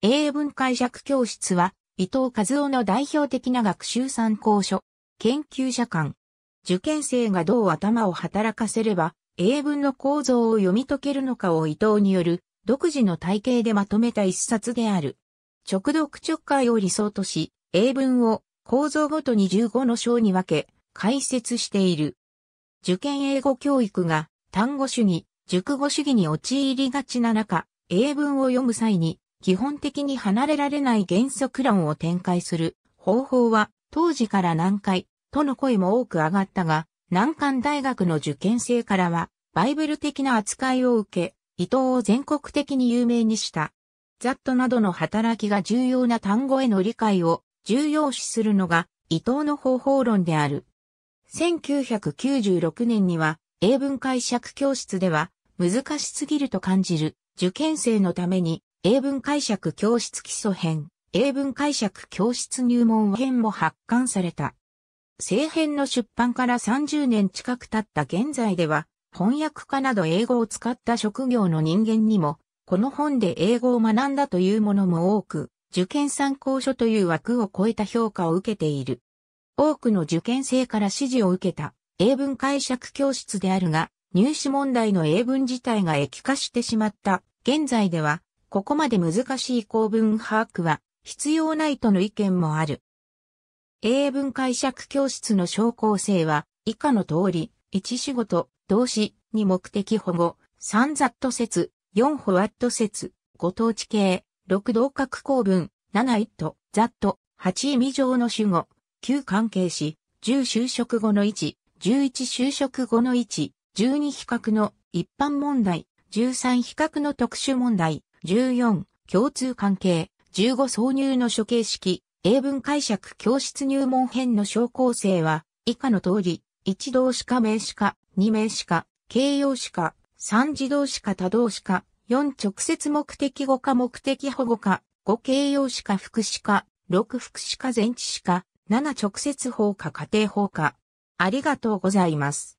英文解釈教室は、伊藤和夫の代表的な学習参考書、研究者間。受験生がどう頭を働かせれば、英文の構造を読み解けるのかを伊藤による、独自の体系でまとめた一冊である。直読直解を理想とし、英文を構造ごとに15の章に分け、解説している。受験英語教育が単語主義、熟語主義に陥りがちな中、英文を読む際に基本的に離れられない原則論を展開する方法は当時から難解との声も多く上がったが、難関大学の受験生からはバイブル的な扱いを受け、伊藤を全国的に有名にした。ザットなどの働きが重要な単語への理解を重要視するのが伊藤の方法論である。1996年には英文解釈教室では難しすぎると感じる受験生のために英文解釈教室基礎編、英文解釈教室入門編も発刊された。正編の出版から30年近く経った現在では、翻訳家など英語を使った職業の人間にも、この本で英語を学んだというものも多く、受験参考書という枠を超えた評価を受けている。多くの受験生から支持を受けた英文解釈教室であるが、入試問題の英文自体が液化してしまった。現在ではここまで難しい構文把握は必要ないとの意見もある。英文解釈教室の小降生は以下の通り、1仕事、動詞、2目的保護、3ざっと説、4ホワット説、5統治形、6同格構文、7ット、ざっと、8意味上の主語、9関係詞、10就職後の1、11就職後の1、12比較の一般問題、13比較の特殊問題、14、共通関係。15、挿入の処刑式。英文解釈教室入門編の小構成は、以下の通り、1動詞か名詞か、2名詞か、形容詞か、3自動詞か多動詞か、4直接目的語か目的保護か、5形容詞か副詞か、6副詞か前置詞か、7直接法か家庭法か。ありがとうございます。